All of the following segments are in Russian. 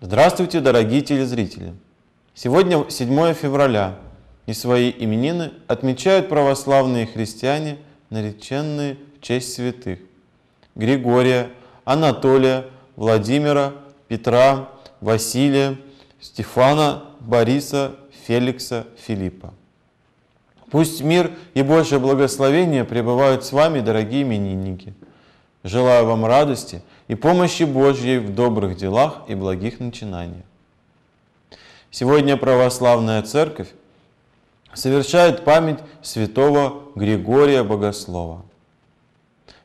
Здравствуйте, дорогие телезрители! Сегодня 7 февраля, и свои именины отмечают православные христиане, нареченные в честь святых – Григория, Анатолия, Владимира, Петра, Василия, Стефана, Бориса, Феликса, Филиппа. Пусть мир и большее благословение пребывают с вами, дорогие именинники – Желаю вам радости и помощи Божьей в добрых делах и благих начинаниях. Сегодня Православная Церковь совершает память святого Григория Богослова.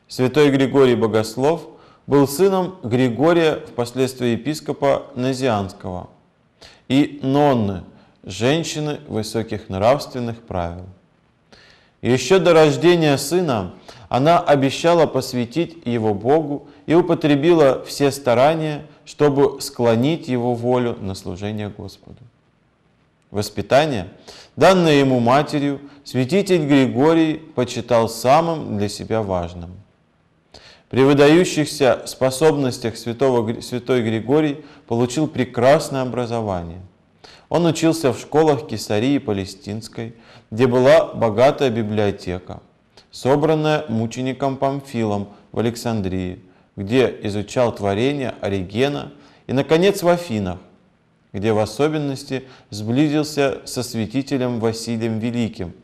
Святой Григорий Богослов был сыном Григория, впоследствии епископа Назианского, и Нонны, женщины высоких нравственных правил. Еще до рождения сына она обещала посвятить его Богу и употребила все старания, чтобы склонить его волю на служение Господу. Воспитание, данное ему матерью, святитель Григорий почитал самым для себя важным. При выдающихся способностях святого, святой Григорий получил прекрасное образование – он учился в школах Кесарии Палестинской, где была богатая библиотека, собранная мучеником Памфилом в Александрии, где изучал творения Оригена и, наконец, в Афинах, где в особенности сблизился со святителем Василием Великим,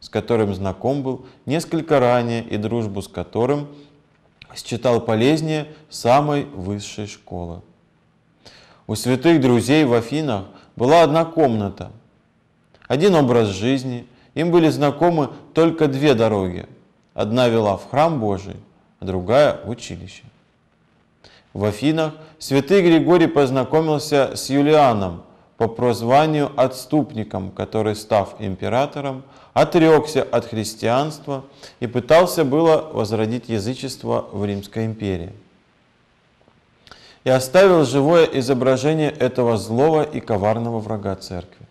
с которым знаком был несколько ранее и дружбу с которым считал полезнее самой высшей школы. У святых друзей в Афинах – была одна комната, один образ жизни, им были знакомы только две дороги. Одна вела в храм Божий, а другая – в училище. В Афинах святый Григорий познакомился с Юлианом по прозванию отступником, который, став императором, отрекся от христианства и пытался было возродить язычество в Римской империи и оставил живое изображение этого злого и коварного врага церкви.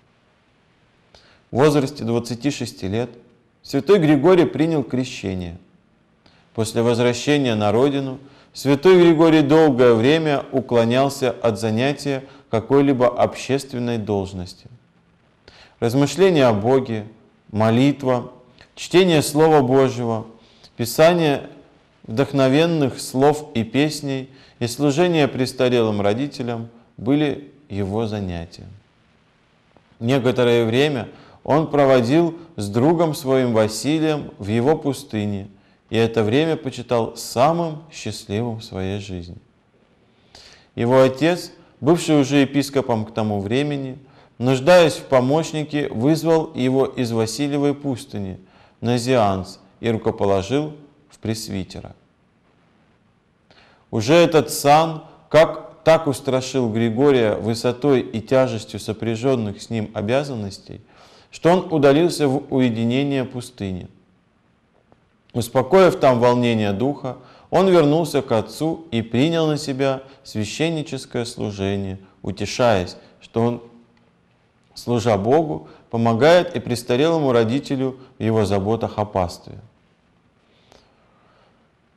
В возрасте 26 лет святой Григорий принял крещение. После возвращения на родину святой Григорий долгое время уклонялся от занятия какой-либо общественной должности. Размышления о Боге, молитва, чтение Слова Божьего, писание вдохновенных слов и песней и служение престарелым родителям были его занятием. Некоторое время он проводил с другом своим Василием в его пустыне, и это время почитал самым счастливым в своей жизни. Его отец, бывший уже епископом к тому времени, нуждаясь в помощнике, вызвал его из Васильевой пустыни на Зианс и рукоположил в пресвитера. Уже этот сан, как так устрашил Григория высотой и тяжестью сопряженных с ним обязанностей, что он удалился в уединение пустыни. Успокоив там волнение духа, он вернулся к отцу и принял на себя священническое служение, утешаясь, что он, служа Богу, помогает и престарелому родителю в его заботах о пастве.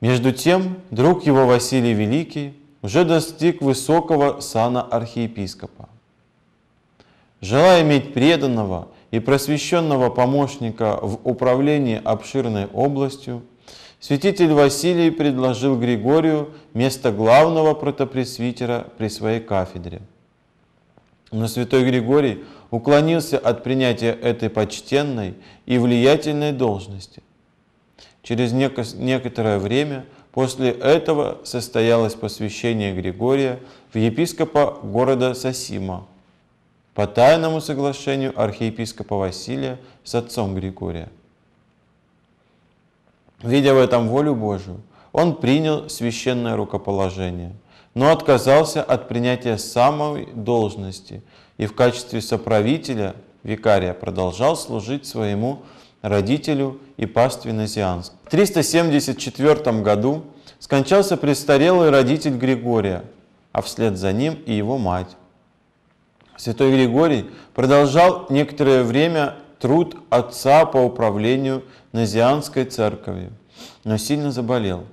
Между тем, друг его Василий Великий уже достиг высокого сана архиепископа. Желая иметь преданного и просвещенного помощника в управлении обширной областью, святитель Василий предложил Григорию место главного протопресвитера при своей кафедре. Но святой Григорий уклонился от принятия этой почтенной и влиятельной должности – Через некоторое время после этого состоялось посвящение Григория в епископа города Сосима по тайному соглашению архиепископа Василия с отцом Григория. Видя в этом волю Божию, он принял священное рукоположение, но отказался от принятия самой должности и в качестве соправителя, викария, продолжал служить своему родителю и пастве Назианск. В 374 году скончался престарелый родитель Григория, а вслед за ним и его мать. Святой Григорий продолжал некоторое время труд отца по управлению Назианской церковью, но сильно заболел.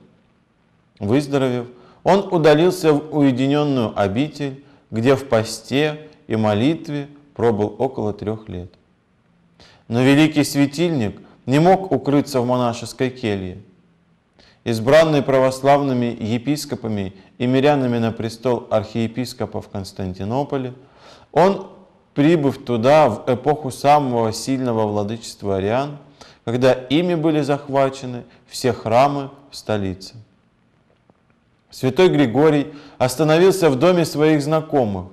Выздоровев, он удалился в уединенную обитель, где в посте и молитве пробыл около трех лет. Но великий светильник не мог укрыться в монашеской келье. Избранный православными епископами и мирянами на престол архиепископа в Константинополе, он, прибыв туда в эпоху самого сильного владычества ариан, когда ими были захвачены все храмы в столице. Святой Григорий остановился в доме своих знакомых.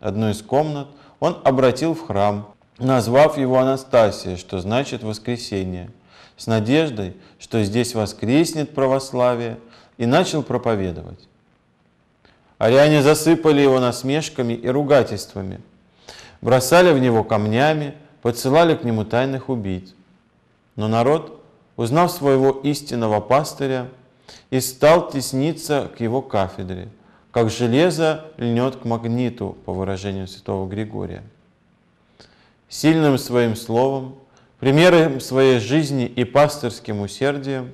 Одну из комнат он обратил в храм, назвав его Анастасия, что значит воскресение, с надеждой, что здесь воскреснет православие, и начал проповедовать. Ариане засыпали его насмешками и ругательствами, бросали в него камнями, подсылали к нему тайных убийц. Но народ, узнав своего истинного пастыря, и стал тесниться к его кафедре, как железо льнет к магниту, по выражению святого Григория сильным своим словом, примером своей жизни и пасторским усердием,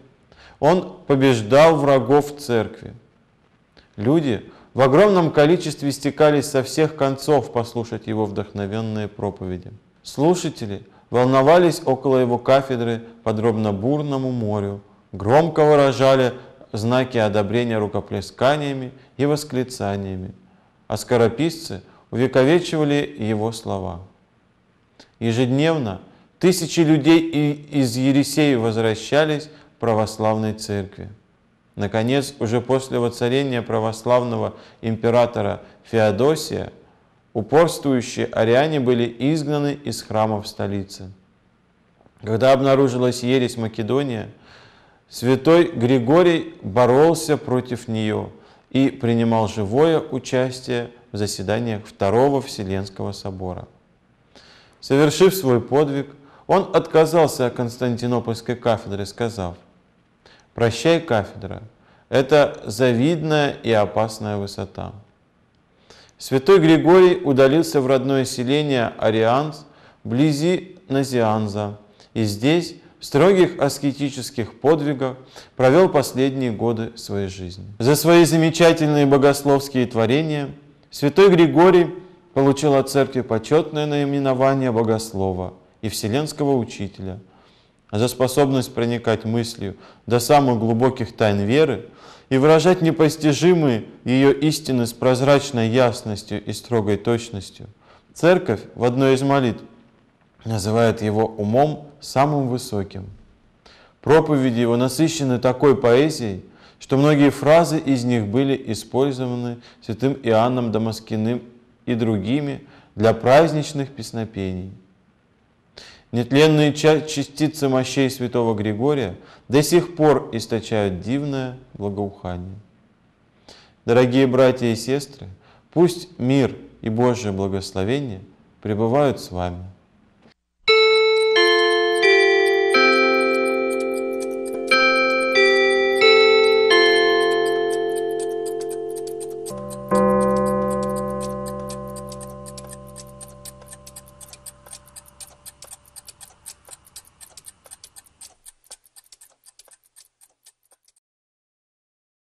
он побеждал врагов церкви. Люди в огромном количестве стекались со всех концов послушать его вдохновенные проповеди. Слушатели волновались около его кафедры подробно бурному морю, громко выражали знаки одобрения рукоплесканиями и восклицаниями, а скорописцы увековечивали его слова. Ежедневно тысячи людей из Ересеи возвращались в православной церкви. Наконец, уже после воцарения православного императора Феодосия, упорствующие ариане были изгнаны из храмов столицы. Когда обнаружилась ересь Македония, святой Григорий боролся против нее и принимал живое участие в заседаниях Второго Вселенского собора – Совершив свой подвиг, он отказался от Константинопольской кафедры, сказав, «Прощай, кафедра, это завидная и опасная высота». Святой Григорий удалился в родное селение Арианс, вблизи Назианза, и здесь, в строгих аскетических подвигах, провел последние годы своей жизни. За свои замечательные богословские творения святой Григорий – получил от церкви почетное наименование богослова и вселенского учителя. За способность проникать мыслью до самых глубоких тайн веры и выражать непостижимые ее истины с прозрачной ясностью и строгой точностью. Церковь в одной из молитв называет его умом самым высоким. Проповеди его насыщены такой поэзией, что многие фразы из них были использованы святым Иоанном Дамаскиным и другими для праздничных песнопений. Нетленные частицы мощей святого Григория до сих пор источают дивное благоухание. Дорогие братья и сестры, пусть мир и Божье благословение пребывают с вами –